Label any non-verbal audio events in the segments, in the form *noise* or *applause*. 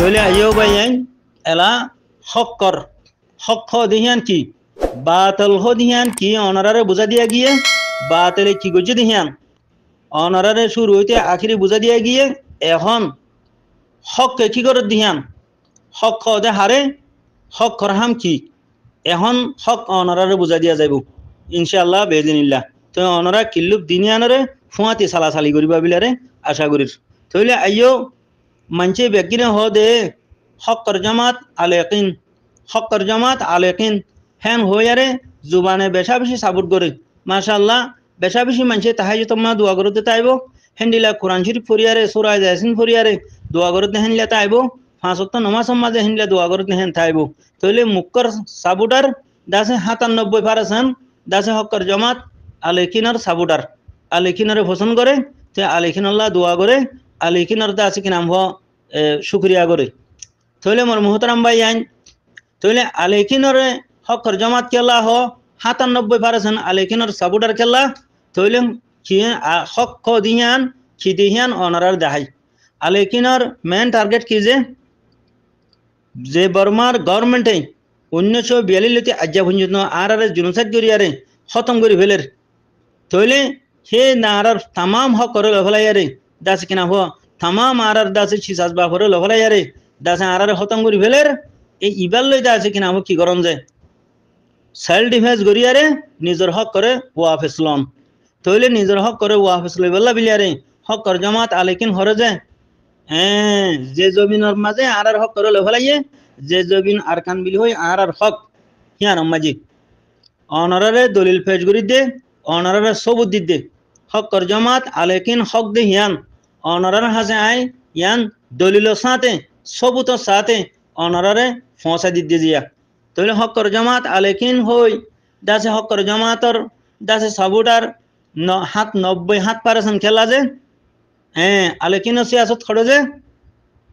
তৈলে আইও by আইন এলা কর হক দিহান কি বাতল হ দিহান কি অনারারে বুঝা দিয়া গিয়ে বাতলে কি গজে দিহিয়ান অনারারে শুরু হইতে আখিরে বুঝা দিয়া গিয়ে এখন কে কি করে দিহান হক দে হারে হক হাম কি এখন হক অনারারে বুঝা দিয়া যাইব ইনশাআল্লাহ বেজিনিল্লাহ তো অনারা কিল্লুপ দিনিয়ানরে ফুয়াতি সালাসালি করিবা বিলারে আশা করির তইলে আইও manche begine hode হক জামাত আলেকিন হক জামাত আলেকিন হ্যাং হয়ে জুবানে বেশা বেশি সাবুট করে মাশাল্লাহ বেশা বেশি মানছে তাহাই তোমার দোয়া করতে তাইব হেন্ডিলা কোরআন শরীফ ফরিয়ারে সুরাজ ইয়াসিন ফরিয়ারে দোয়া করতে হেনলা তাইব পাঁচ নমা সম্মাজে সমাজে হেনলা দোয়া করতে হেন তাইব তইলে মুক্কর সাবুটার দাসে সাতানব্বই পারাসেন দাসে হকর জামাত আলেকিনার সাবুটার আলেকিনারে ভোষণ করে তে আল্লাহ দোয়া করে আলি কিনরতে আছে কি নাম হ শুক্রিয়া করে থইলে মোর মোহতারাম ভাই আইন থইলে আলি কিনরে হকর জমাত খেলা হ সাতানব্বই পার্সেন্ট আলি কিনর সাবুডার খেলা থইলে হক দিহান খিদিহিয়ান অনারার দেহাই আলি কিনর মেন টার্গেট কি যে যে বর্মার গভর্নমেন্টে উনিশশো বিয়াল্লিশতে আজ্ঞা ভঞ্জন আর আর জুনুসাদ গরিয়ারে খতম করে ফেলের থইলে সেই নারার তাম হক করে লভলাইয়ারে দাস কিনা হো তামাম আর আর দাসে সিসাজ বাপরে লহলা আরে দাসে আর আর খতম করি ফেলের এই ইবার লই দাসে কিনা হো কি করন যে সেল ডিফেন্স গরি আরে নিজর হক করে ওয়াফ ইসলাম তইলে নিজর হক করে ওয়াফেস লই বললা আরে হক কর জামাত আলেকিন হরে যে হ্যাঁ যে জমিনের মাঝে আর আর হক করে লহলাইয়ে যে জমিন আর কান বিলি হই আর আর হক হিয়ান মাঝে অনারারে দলিল ফেজ করি দে অনারারে সবুত দি দে হকর জমাত আলেকিন হক দে হিয়ান অনরার হাজে আই ইয়ান দলিল সাথে সবুত সাথে অনরারে ফসা দিতে দিয়া তৈলে হকর জমাত আলেকিন হই দাসে হকর জমাতর দাসে সবুটার হাত নব্বই হাত পারেছেন খেলা যে হ্যাঁ আলেকিন সিয়াসত খড়ে যে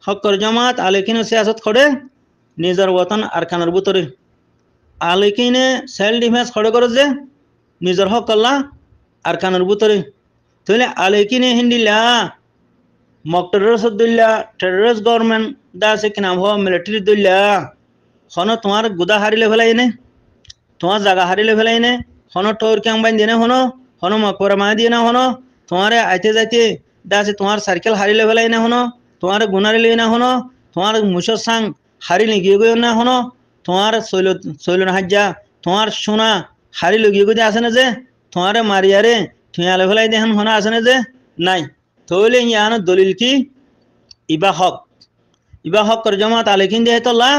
হকর জমাত আলেকিনও সিয়াসত খড়ে নিজের ওতন আর খানের বুতরে আলেকিনে সেল ডিফেন্স খড়ে করে যে নিজের হক কল্লা আর কানের বুতরে তাহলে আলেকিনে হিন্দিলা মক টেররিস্ট দুল্লা টেররিস্ট গভর্নমেন্ট দা আছে কি নাম হওয়া মিলিটারি দুল্লা হন তোমার গুদা হারিলে ফেলাই নে তোমার জাগা হারিলে ফেলাই নে হন টোর ক্যাং বাইন দিয়ে হন হন মকবরা মা দিয়ে না হন তোমারে আইতে যাইতে দা আছে তোমার সাইকেল হারিলে ফেলাই না হন তোমার গুণারিলে না হন তোমার মুসর সাং হারিলে গিয়ে গিয়ে না হন তোমার শৈল শৈল হাজ্যা তোমার সোনা হারিলে গিয়ে গিয়ে আছে না যে তোমারে মারিয়ারে ঠুঁয়ালে ফেলাই দেখান হনা আছে না যে নাই থইলে ইয়াহানোর দলিল কি ইবা হক ইবা হক করে জমা তালে কিন্তু হে তল্লা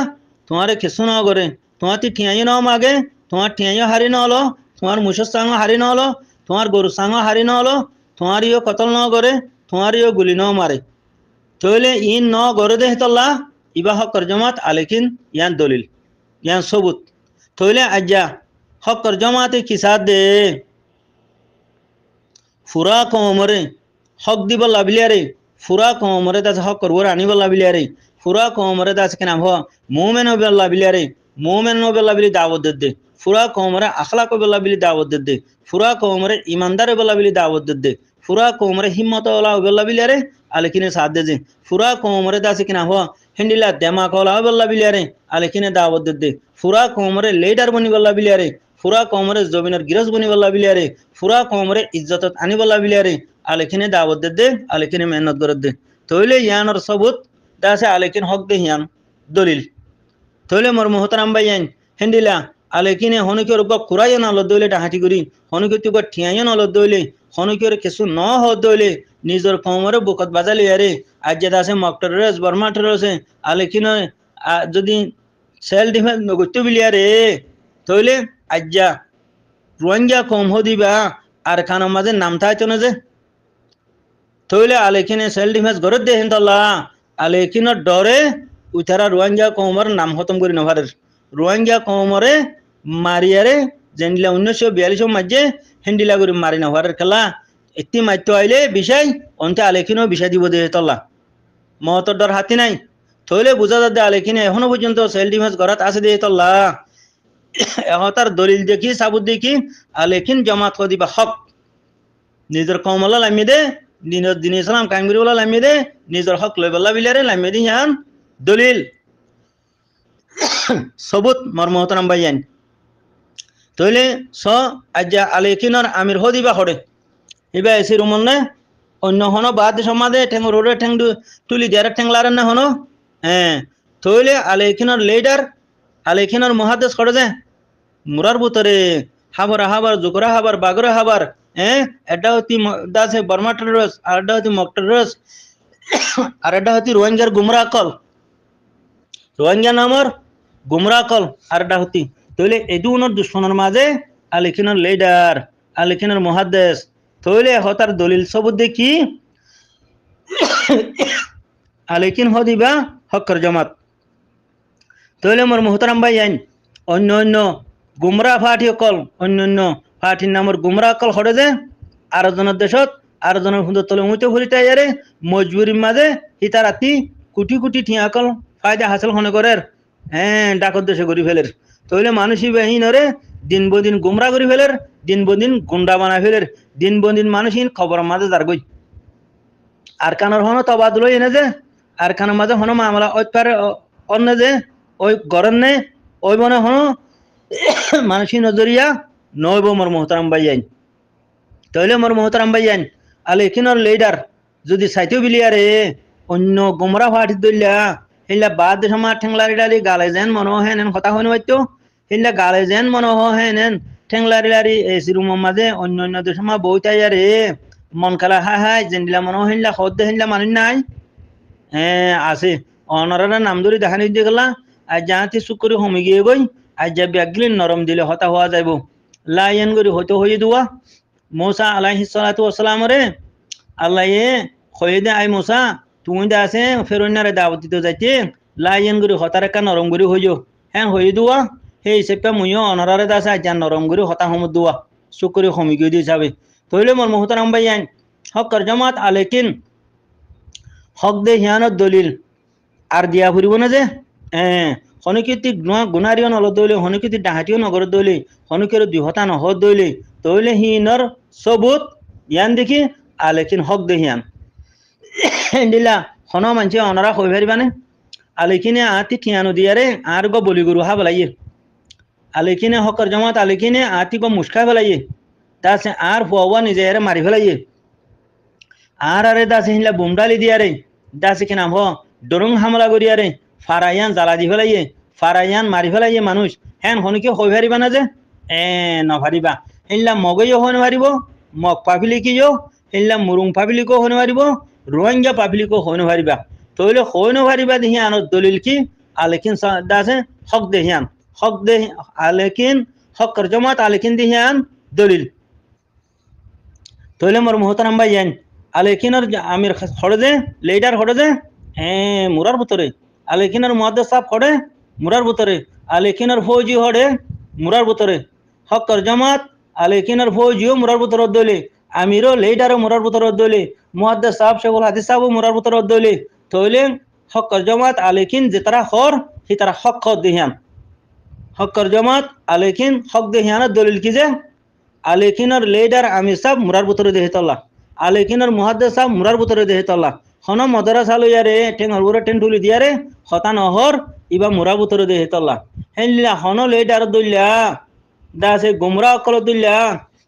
তোমার খেসু ন করে তোমার তুই ঠিয়াই ন মাগে তোমার ঠিয়াইও হারি নল তোমার মুসর সাঙ্গ হারি নল তোমার গরু সাঙ্গ হারি নল তোমার ইয় কতল ন করে তোমার ইয় গুলি ন মারে থইলে ইন ন গরে দেহ তল্লা ইবা হক করে জমাত আলেকিন ইয়ান দলিল ইয়ান সবুত থইলে আজ্ঞা হক করে জমাতে কিসাদ দে ফুৰা কমৰে হক দিব লাভিলিয়াৰে ফুৰা কমৰে তাছ হক কৰবৰ আনিব লাভিলিয়াৰে ফুৰা কমৰে তাছ কেন আভ মোমেন হব লাভিলিয়াৰে মোমেন হব লাভিলি দাৱত দে ফুৰা কমৰে আখলাক হব লাভিলি দাৱত দে ফুৰা কমৰে ইমানদাৰ হব লাভিলি দাৱত দে ফুৰা কমৰে হিম্মত ওলা হব লাভিলিয়াৰে আলেকিনে সাথ দে ফুৰা কমৰে তাছ কেন আভ হিন্দিলা দেমা ওলা হব লাভিলিয়াৰে আলেকিনে দাৱত দে ফুৰা কমৰে লেডাৰ বনিব লাভিলিয়াৰে ফুরা কমরে জমিনের গিরজ বলা বিলিয়ারে ফুরা কমরে ইজ্জতত বলা বিলিয়ারে আলেখিনে দাবত দে দে আলেখিনে মেহনত গরত দে তইলে ইয়ানর সবুত দাসে আলেখিন হক দে হিয়ান দলিল তইলে মোর মোহতারাম আইন হেন্ডিলা আলেকিনে হনুকের গপ কুরাইয়ন আলো দইলে ডাহাটি করি হনুকে তুগ ঠিয়ায়ন আলো দইলে হনুকের কিছু ন হ দইলে নিজের কমরে বুকত বাজালি আরে যে দাসে মকটর রেস বর্মাটর আছে আলেখিনে যদি সেল ডিফেন্স নগত্য বিলিয়ারে তইলে আজ্জা রোহিঙ্গা কম হদিবা আর খানোর মাঝে নাম থাইতো না যে তইলে আলেখিনে সেল ডিফেন্স ঘরে দেহেন তল্লা আলেখিন ডরে উঠারা রোহিঙ্গা কমর নাম খতম করে নভারে রোহিঙ্গা কমরে মারিয়ারে জেনিলা উনিশশো বিয়াল্লিশ মাঝে হেন্ডিলা করে মারি নভারের খেলা এটি মাত্য আইলে বিষাই অন্তে আলেখিনও বিষয় দিব দেহে তল্লা মহতর ডর হাতি নাই থইলে বুঝা যাতে আলেখিনে এখনো পর্যন্ত সেল ডিফেন্স ঘরাত আছে দেহে তল্লা এহতার দলিল দেখি সাবুত দেখি আলেখিন জমাত করে দিবা হক নিজের কম লামি দে নিজের দিন ইসলাম কাঙ্গুরি বলা লামি দে নিজের হক লই বলা বিলারে লামি দি ইয়ান দলিল সবুত মর্মহতরাম বাইয়ান তইলে স আজ্জা আলেখিনর আমির হ দিবা হরে এবার এসি রুমন না অন্য হনো বাদ সমাদে ঠেং রোডে ঠেং তুলি দেয়ার ঠেং লারেন না হনো হ্যাঁ তইলে আলেখিনর লিডার আলেখিনর মহাদেশ করে যায় মুরার ভিতরে হাবার হাবার জুকরা হাবার বাগরা হাবার হ্যাঁ এটা হতি দাসে বর্মা টেরোরিস্ট আর এটা হতি মক টেরোরিস্ট আর এটা হতি রোহিঙ্গার গুমরা কল রোহিঙ্গা নামর গুমরা কল আর এটা হতি তাহলে এই উনার দুশ্মনের মাঝে আলেখিনের লিডার আলেখিনের মহাদেশ তাহলে হতার দলিল সবুদ দেখি আলেকিন হদিবা হকর জমাত তাহলে মোর মোহতারাম ভাই আইন অন্য অন্য গুমরা ফাটি অকল অন্যান্য ফাটির নামর গুমরা অকল হরে যে আরজনের দেশত জনের সুন্দর তলে উঁচু ফুলিতে ইয়ারে মজবুরির মাঝে সীতা রাতি কুটি ঠিয়া অকল ফায়দা হাসল হনে করের হ্যাঁ ডাকত দেশে গড়ি ফেলের তইলে মানুষই বেহীন রে দিন বদিন গুমরা করি ফেলের দিন বদিন গুন্ডা বানাই ফেলের দিন বদিন মানুষহীন খবর মাঝে যার গই আর কানোর হনো তবাদ লই এনে যে আর কানোর মাঝে হনো মামলা অত্যারে অন্য যে ওই গরণ নে ওই মনে হনো *coughs* মানুষের নজরিয়া নইব মোর মোহতারাম বাইয়াইন তাহলে মোর মোহতারাম বাইয়াইন আলে লিডার যদি সাইতেও বিলিয়ারে অন্য গোমরা ফাটি দইলা সেইলা বাদ সমা ঠেংলারি ডালি গালে যেন মনো হেন কথা হয় হয়তো সেইলা গালে যেন মনো হেন ঠেংলারি লারি এসি রুমের মাঝে অন্য অন্য দুসমা বই তাই মন কালা হাই হাই জেন্দিলা মনো হেনলা সদ্য হেনলা মানুষ নাই হ্যাঁ আছে অনারা নাম ধরে দেখা নিতে গেলা আর যাহাতে চুক করে হমে গিয়ে গই আজ্যা ব্যাগ্লিন নরম দিলে হতা হওয়া যাইব লাইয়ান গরি হতে হয়ে দুয়া মোসা আলাইহি সালাতু ওয়াসালাম রে আল্লাহয়ে কয়ে দে আই মোসা তুই দে আছে ফেরোনারে দাওয়াত দিতে যাইতে লাইয়ান গরি হতা রে কা নরম গরি হইও হ্যাঁ হয়ে দুয়া হে সেপা মুয়ো অনরারে দাসা আজ্যা নরম গরি হতা হম দুয়া শুকরি হমি গিয়ে দি যাবে কইলে মোর মহতরাম ভাইয়ান হক করজামাত আলাইকিন হক দে হিয়ানত দলিল আর দিয়া ফুরিব না যে হনুকিতি গুণারিও নল দৈলে হনুকিতি ডাহাটিও নগর দৈলে হনুকের দুহতা নহ দৈলে তৈলে হিনর সবুত ইয়ান দেখি আলেকিন হক দেহিয়ান দিলা হন মানছে অনরা হই ভারিবানে আলেকিনে আতি ঠিয়ানো দিয়ারে আর গো বলি গুরু হা বলাইয়ে আলেকিনে হকর জমাত আলেকিনে আতি গো মুস্কা ফেলাইয়ে তাসে আর হুয়া নিজে এর মারি ফেলাইয়ে আর আরে দাসে হিলা বুমডালি দিয়ারে দাসে কি নাম হ ডরুং হামলা করিয়ারে ফারাইয়ান জ্বালা দি ফেলাইয়ে ফারাইয়ান মারি ফেলাইয়ে মানুষ হ্যান হনুকে হই ভারিবা না যে এ নভারিবা এল্লা মগেও হন মারিব মগ পাবিলি কি এল্লা মুরুং পাবিলিকও হন মারিব রোহিঙ্গা পাবিলিকও হন মারিবা তৈলে হন মারিবা দেহি দলিল কি আলেকিন দাসে হক দেহিয়ান হক দে আলেকিন হক জমাত আলেকিন দেহিয়ান দলিল তইলে মোৰ মোহতারাম ভাই জান আলেকিনৰ আমিৰ হড়ে দে লিডার হড়ে দে হ্যাঁ আলেখিনার মুহাদ্দাস হড়ে মুরার বুতরে আলেখিনার ফৌজি হড়ে মুরার বুতরে হকর জামাত আলেখিনার ফৌজিও মুরার বুতর দলে আমিরও লেডারও মুরার বুতর দলে মুহাদ্দাস সাহেব শেখুল হাদিস সাহেবও মুরার বুতর দলে তৈলে হকর জামাত আলেখিন যে তারা হর সে তারা হক হক দেহিয়ান হকর জামাত আলেখিন হক দেহিয়ান দলিল কি যে আলেখিনার লেডার আমির সাহ মুরার বুতরে দেহিতল্লাহ আলেখিনার মুহাদ্দাস সাহ মুরার বুতরে তলা হন মদরাস আলো ইয়ারে টেং হরবুরা দিয়ারে হতা অহর ইবা মুরা বুতর দে হেতলা হেন্দিলা হন লেডার দইলা দা আছে গোমরা অকল দইলা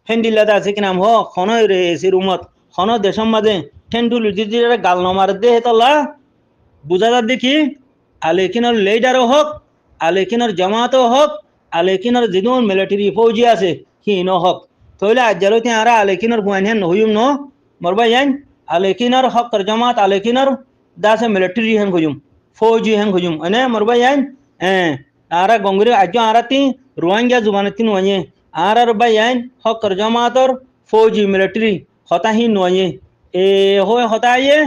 হেন্দিলা দা আছে নাম হ খন রে এসি রুমত খন দেশম মাঝে ঠেন্ডুল জিজিরা গাল নমার দে হেতলা বুঝা দেখি আলেকিনর লেডার হোক আলেকিনর জামাত হোক আলেকিনর জিদুন মিলিটারি ফৌজি আছে ন হক তইলে আজ্জালো তে আরা আলেকিনর বুয়ান হেন হইম ন মরবাই আলেকিনর হক জামাত আলেকিনর দাসে মিলিটারি হেন হইম फौजी हैं खुजुम अने मरबा यान ए आरा गोंगरी आजो आरा ती जुबान जुबानतिन वने आरा रबा यान हो करजो मातर फौजी मिलिट्री होता ही नोये ए हो होता ये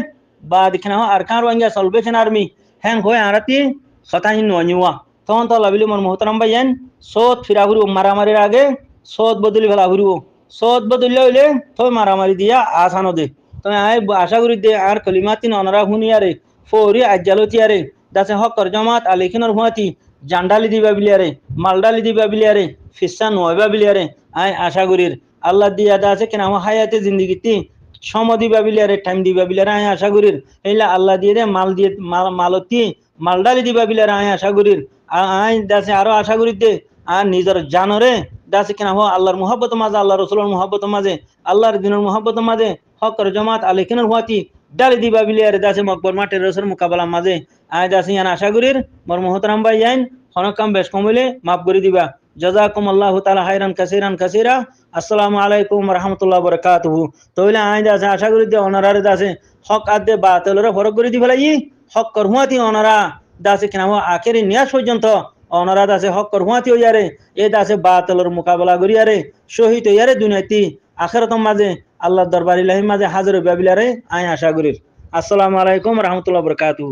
बाद दिखना हो अरकान रुवांग्या सल्वेशन आर्मी हैं हो आरा ती होता ही नोये वा तो तो लबिली मन मोहतरम बा बयान सोत फिरागुरु मारा मारे आगे सोत बदली भला गुरु सोत बदली ले तो मारा मारी दिया आसान हो दे तो आए आशा गुरु दे आर कलिमा तीन अनरा हुनिया रे fori ajjalotiare dase hokkor jomat alekinor huati jandali diba biliare maldali diba biliare fissa noiba biliare ay আশা gurir আল্লাহ দিয়া আছে কিনা আমার হায়াতে জিন্দিগিতে সম দিবা বিলিয়ারে টাইম দিবা বিলিয়ারে আয় আশা করির এইলা আল্লাহ দিয়ে দে মাল দিয়ে মালতি মালডালি দিবা বিলিয়ারে আয় আশা করির আয় দাসে আরো আশা করি দে আর নিজের জানরে দাসে কিনা হো আল্লাহর মোহাব্বত মাঝে আল্লাহ রসুলের মোহাব্বত মাঝে আল্লাহর দিনের মোহাব্বত মাঝে হকর জমাত আলী কিনার হাতি ডালি দিবা বিলিয়ারে দাসে মকবর মাঠে রসের মোকাবেলার মাঝে আয় দাসি ইয়ান আশা করির মর মহতরাম ভাই যাইন হনকাম বেশ কম হইলে মাফ করে দিবা জজাকুম আল্লাহ তালা হাইরান কাসিরান কাসিরা আসসালামু আলাইকুম রহমতুল্লাহ বরকাতহু তইলে আয় দাসে আশা করি দিয়ে অনারারে দাসে হক আদে বাতলরে ফরক করে দিবা লাগি হক কর হুয়াতি অনারা দাসে কেন আখেরি নিয়াস পর্যন্ত অনারা দাসে হক কর হুয়াতি ইয়ারে এ দাসে বা বাতলর মোকাবেলা করিয়ারে শহীদ ইয়ারে দুনিয়াতি আখেরতম মাঝে আল্লাহ দরবার ইলাহিম মাঝে হাজারো ব্যাবিলারে আয় আশা করি আসসালামু আলাইকুম রহমতুল্লাহ বরকাতু